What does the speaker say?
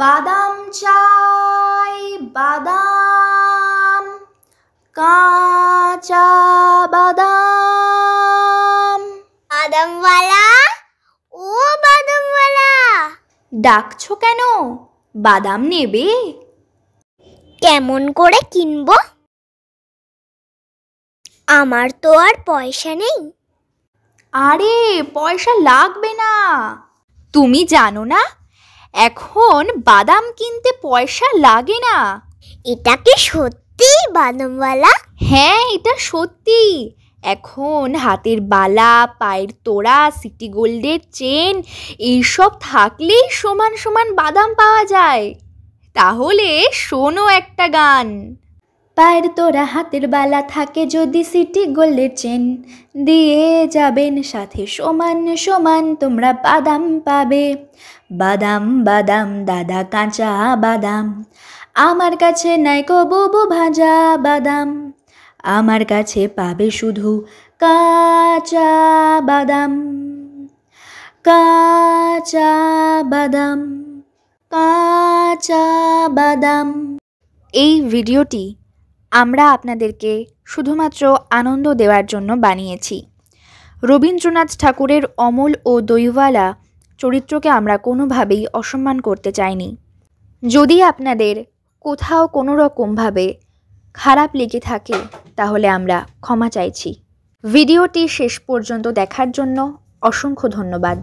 বাদাম চাই বাদাম কাঁচা বাদাম বাদামওয়ালা ও বাদামওয়ালা ডাকছো কেন বাদাম নেবে কেমন করে কিনবো আমার তো আর পয়সা নেই আরে পয়সা লাগবে না তুমি জানো না এখন বাদাম কিনতে পয়সা লাগে না এটা কি সত্যি বাদামওয়ালা হ্যাঁ এটা সত্যি এখন হাতের বালা পায়ের তোড়া সিটি গোল্ডের চেন এইসব থাকলেই সমান সমান বাদাম পাওয়া যায় তাহলে শোনো একটা গান পায়ের তোরা হাতের বালা থাকে যদি সিটি গোল্ডের চেন দিয়ে যাবেন সাথে সমান সমান তোমরা বাদাম পাবে বাদাম বাদাম দাদা কাঁচা বাদাম আমার কাছে নাই কবু ভাজা বাদাম আমার কাছে পাবে শুধু কাঁচা বাদাম কাঁচা বাদাম কাঁচা বাদাম এই ভিডিওটি আমরা আপনাদেরকে শুধুমাত্র আনন্দ দেওয়ার জন্য বানিয়েছি রবীন্দ্রনাথ ঠাকুরের অমল ও দইওয়ালা চরিত্রকে আমরা কোনোভাবেই অসম্মান করতে চাইনি যদি আপনাদের কোথাও কোনো রকমভাবে খারাপ লেগে থাকে তাহলে আমরা ক্ষমা চাইছি ভিডিওটি শেষ পর্যন্ত দেখার জন্য অসংখ্য ধন্যবাদ